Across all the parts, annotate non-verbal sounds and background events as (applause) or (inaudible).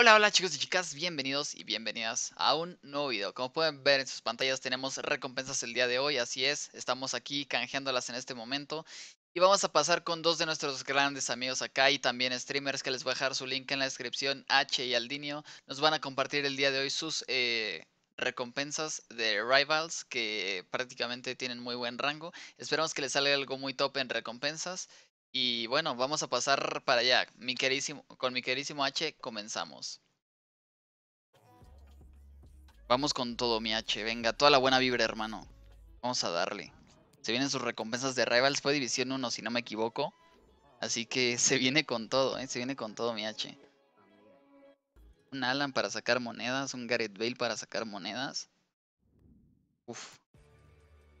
Hola, hola chicos y chicas, bienvenidos y bienvenidas a un nuevo video. Como pueden ver en sus pantallas tenemos recompensas el día de hoy, así es, estamos aquí canjeándolas en este momento. Y vamos a pasar con dos de nuestros grandes amigos acá y también streamers que les voy a dejar su link en la descripción, H y Aldinio. Nos van a compartir el día de hoy sus eh, recompensas de Rivals que prácticamente tienen muy buen rango. Esperamos que les salga algo muy top en recompensas. Y bueno, vamos a pasar para allá. Mi querísimo, con mi querísimo H comenzamos. Vamos con todo, mi H. Venga, toda la buena vibra, hermano. Vamos a darle. Se vienen sus recompensas de Rivals. Fue División 1, si no me equivoco. Así que (laughs) se viene con todo, ¿eh? Se viene con todo, mi H. Un Alan para sacar monedas. Un Gareth Bale para sacar monedas. Uf.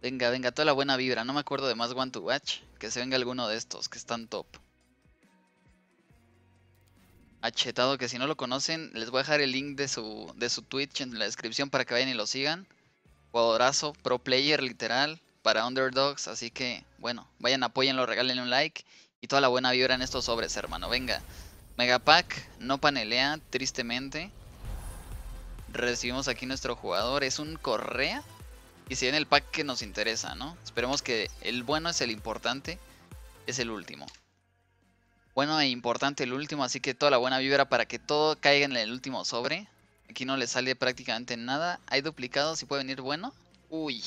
Venga, venga, toda la buena vibra. No me acuerdo de más One to Watch. Que se venga alguno de estos que están top. Achetado, que si no lo conocen, les voy a dejar el link de su, de su Twitch en la descripción para que vayan y lo sigan. Jugadorazo, pro player literal, para underdogs. Así que, bueno, vayan, apoyenlo, regálenle un like. Y toda la buena vibra en estos sobres, hermano. Venga. Megapack no panelea, tristemente. Recibimos aquí nuestro jugador. Es un Correa y se viene el pack que nos interesa, ¿no? Esperemos que el bueno es el importante, es el último. Bueno e importante el último, así que toda la buena vibra para que todo caiga en el último sobre. Aquí no le sale prácticamente nada. ¿Hay duplicados si puede venir bueno? Uy,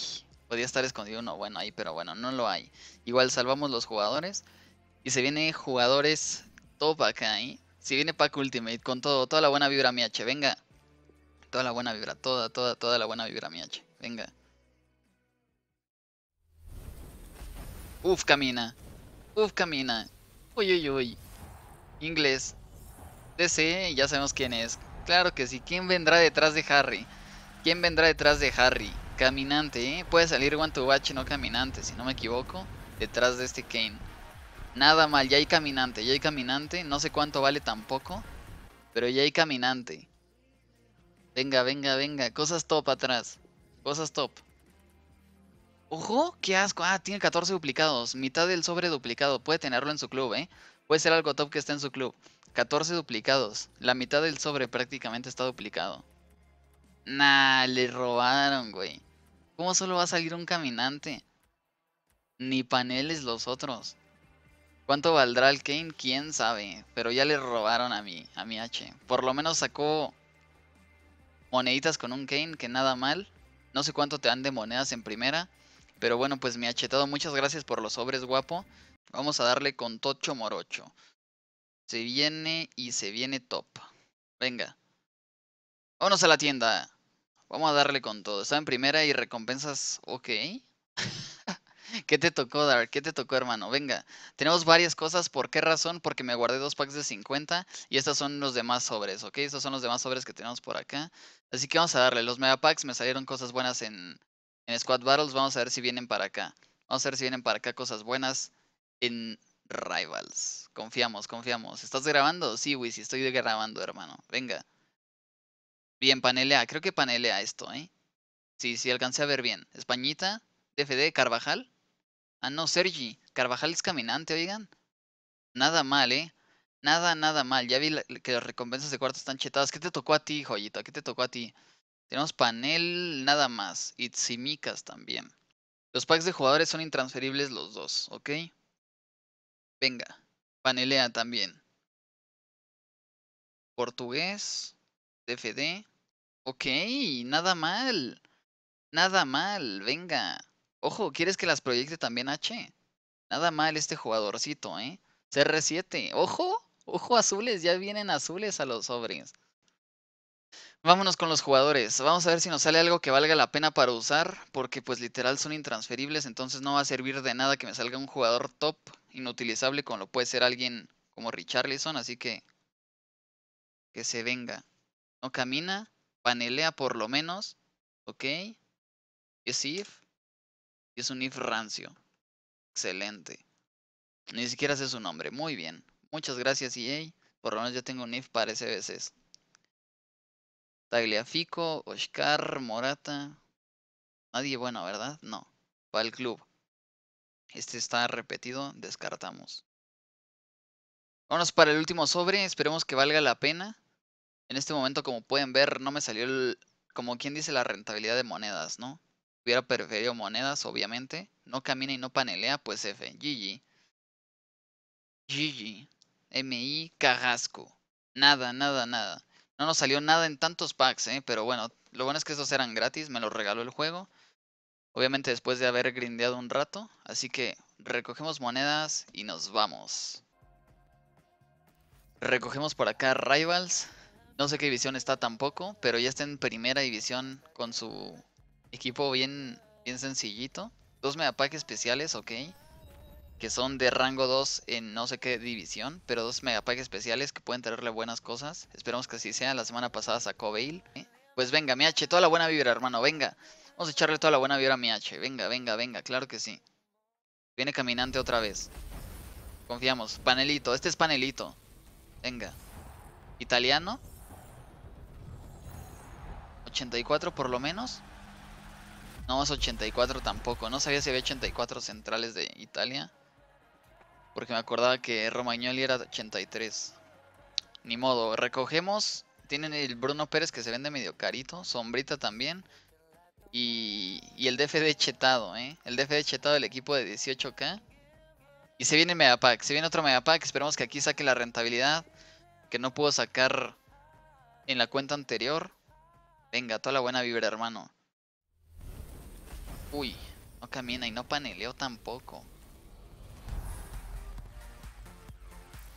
podría estar escondido uno bueno ahí, pero bueno, no lo hay. Igual salvamos los jugadores. Y se viene jugadores top acá, ¿eh? Si viene pack ultimate con todo, toda la buena vibra, mi H, venga. Toda la buena vibra, toda, toda, toda la buena vibra, mi H, venga. Uf, camina. Uf, camina. Uy, uy, uy. Inglés. DC, ya sabemos quién es. Claro que sí. ¿Quién vendrá detrás de Harry? ¿Quién vendrá detrás de Harry? Caminante, ¿eh? Puede salir One Watch, no caminante, si no me equivoco. Detrás de este Kane. Nada mal, ya hay caminante, ya hay caminante. No sé cuánto vale tampoco. Pero ya hay caminante. Venga, venga, venga. Cosas top atrás. Cosas top. Ojo, qué asco. Ah, tiene 14 duplicados. Mitad del sobre duplicado. Puede tenerlo en su club, ¿eh? Puede ser algo top que esté en su club. 14 duplicados. La mitad del sobre prácticamente está duplicado. Nah, le robaron, güey. ¿Cómo solo va a salir un caminante? Ni paneles los otros. ¿Cuánto valdrá el Kane? ¿Quién sabe? Pero ya le robaron a mi, a mi H. Por lo menos sacó moneditas con un Kane, que nada mal. No sé cuánto te dan de monedas en primera. Pero bueno, pues me ha chetado. muchas gracias por los sobres, guapo. Vamos a darle con Tocho Morocho. Se viene y se viene top. Venga. Vámonos a la tienda. Vamos a darle con todo. Está en primera y recompensas. Ok. (laughs) ¿Qué te tocó, Dar? ¿Qué te tocó, hermano? Venga, tenemos varias cosas. ¿Por qué razón? Porque me guardé dos packs de 50 y estos son los demás sobres, ¿ok? Estos son los demás sobres que tenemos por acá. Así que vamos a darle. Los mega packs me salieron cosas buenas en en Squad Battles vamos a ver si vienen para acá. Vamos a ver si vienen para acá cosas buenas en Rivals. Confiamos, confiamos. ¿Estás grabando? Sí, sí, estoy grabando, hermano. Venga. Bien, panelea. Creo que panelea esto, ¿eh? Sí, sí, alcancé a ver bien. Españita, DFD, Carvajal. Ah, no, Sergi. Carvajal es caminante, oigan. Nada mal, ¿eh? Nada, nada mal. Ya vi que las recompensas de cuarto están chetadas. ¿Qué te tocó a ti, joyita? ¿Qué te tocó a ti? Tenemos panel nada más. Itzimicas también. Los packs de jugadores son intransferibles los dos, ¿ok? Venga, panelea también. Portugués, DFD. Ok, nada mal. Nada mal, venga. Ojo, ¿quieres que las proyecte también H? Nada mal este jugadorcito, ¿eh? CR7, ojo, ojo azules, ya vienen azules a los sobres. Vámonos con los jugadores. Vamos a ver si nos sale algo que valga la pena para usar, porque pues literal son intransferibles, entonces no va a servir de nada que me salga un jugador top inutilizable como lo puede ser alguien como Richarlison, así que que se venga. No camina, panelea por lo menos, ¿ok? Y es if, y es un if rancio. Excelente. Ni siquiera sé su nombre, muy bien. Muchas gracias EA, por lo menos ya tengo un if para SBCs Tagliafico, Oscar, Morata. Nadie bueno, ¿verdad? No. Va el club. Este está repetido, descartamos. Vámonos para el último sobre, esperemos que valga la pena. En este momento, como pueden ver, no me salió el, como quien dice la rentabilidad de monedas, ¿no? Hubiera preferido monedas, obviamente. No camina y no panelea, pues F. GG. GG. MI Carrasco. Nada, nada, nada. No nos salió nada en tantos packs, ¿eh? pero bueno, lo bueno es que esos eran gratis, me los regaló el juego. Obviamente después de haber grindeado un rato, así que recogemos monedas y nos vamos. Recogemos por acá Rivals, no sé qué división está tampoco, pero ya está en primera división con su equipo bien, bien sencillito. Dos packs especiales, ok que son de rango 2 en no sé qué división, pero dos megapacks especiales que pueden traerle buenas cosas. Esperamos que así sea. La semana pasada sacó Bale. ¿eh? Pues venga, mi H, toda la buena vibra, hermano, venga. Vamos a echarle toda la buena vibra a mi Venga, venga, venga, claro que sí. Viene caminante otra vez. Confiamos. Panelito, este es panelito. Venga. Italiano. 84 por lo menos. No es 84 tampoco. No sabía si había 84 centrales de Italia. Porque me acordaba que Romagnoli era 83. Ni modo, recogemos. Tienen el Bruno Pérez que se vende medio carito. Sombrita también. Y, y el DFD chetado, ¿eh? El DFD chetado del equipo de 18K. Y se viene el Megapack. Se viene otro Megapack. Esperemos que aquí saque la rentabilidad. Que no pudo sacar en la cuenta anterior. Venga, toda la buena vibra, hermano. Uy, no camina y no paneleo tampoco.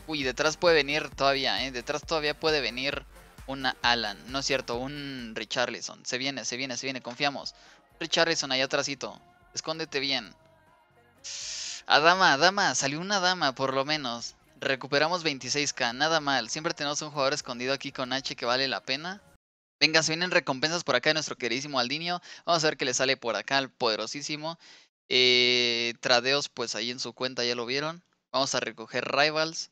Uy, detrás puede venir todavía, ¿eh? Detrás todavía puede venir una Alan. No es cierto, un Richarlison. Se viene, se viene, se viene, confiamos. Richarlison allá atrásito. Escóndete bien. Adama, dama, salió una dama por lo menos. Recuperamos 26k, nada mal. Siempre tenemos un jugador escondido aquí con H que vale la pena. Venga, se vienen recompensas por acá de nuestro queridísimo Aldinio. Vamos a ver qué le sale por acá al poderosísimo. Eh, tradeos, pues ahí en su cuenta ya lo vieron. Vamos a recoger Rivals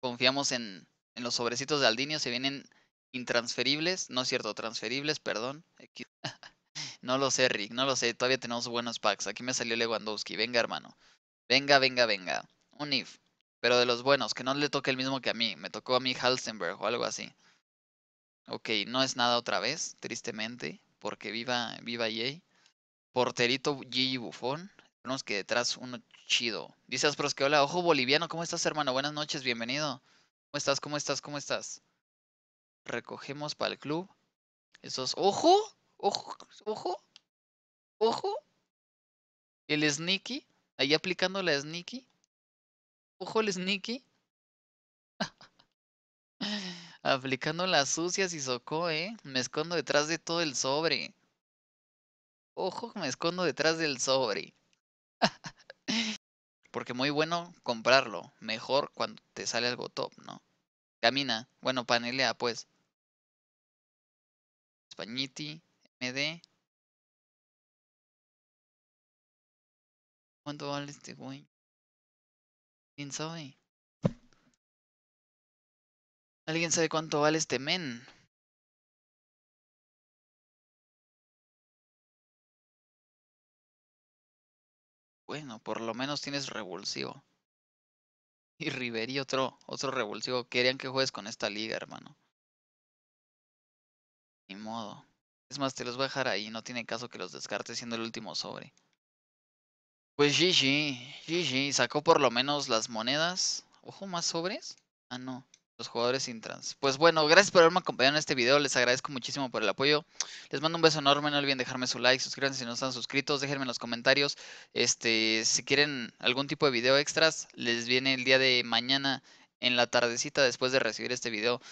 confiamos en, los sobrecitos de Aldinio, se vienen intransferibles, no es cierto, transferibles, perdón. (laughs) no lo sé, Rick, no lo sé, todavía tenemos buenos packs. Aquí me salió Lewandowski, venga hermano. Venga, venga, venga. Un if, pero de los buenos, que no le toque el mismo que a mí, me tocó a mí Halsenberg o algo así. Ok, no es nada otra vez, tristemente, porque viva, viva Yay. Porterito Gigi Buffon, tenemos que detrás uno chido. Dice Aspros que hola, ojo boliviano, ¿cómo estás, hermano? Buenas noches, bienvenido. ¿Cómo estás? ¿Cómo estás? ¿Cómo estás? Recogemos para el club. Esos. ¡Ojo! ¡Ojo! ¡Ojo! ¡Ojo! El sneaky. Ahí aplicando la sneaky. Ojo el sneaky. (laughs) aplicando las sucias y socó, ¿eh? Me escondo detrás de todo el sobre. Ojo, me escondo detrás del sobre. Porque muy bueno comprarlo, mejor cuando te sale algo top, ¿no? Camina, bueno, panelea pues. Españiti, MD. ¿Cuánto vale este güey? ¿Quién sabe? ¿Alguien sabe cuánto vale este men? Bueno, por lo menos tienes revulsivo. Y Riveri otro, otro revulsivo. Querían que juegues con esta liga, hermano. Ni modo. Es más, te los voy a dejar ahí. No tiene caso que los descarte siendo el último sobre. Pues GG. GG. Sacó por lo menos las monedas. Ojo, más sobres. Ah, no los jugadores intrans. Pues bueno, gracias por haberme acompañado en este video, les agradezco muchísimo por el apoyo. Les mando un beso enorme, no olviden dejarme su like, suscríbanse si no están suscritos, déjenme en los comentarios este si quieren algún tipo de video extras, les viene el día de mañana en la tardecita después de recibir este video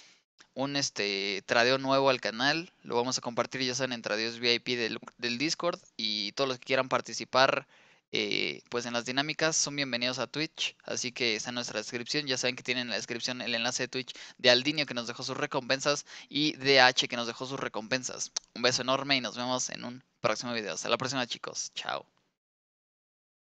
un este tradeo nuevo al canal, lo vamos a compartir ya saben en tradeos VIP del, del Discord y todos los que quieran participar eh, pues en las dinámicas son bienvenidos a Twitch, así que está en nuestra descripción, ya saben que tienen en la descripción el enlace de Twitch de Aldinio que nos dejó sus recompensas y de H que nos dejó sus recompensas. Un beso enorme y nos vemos en un próximo video. Hasta la próxima chicos, chao.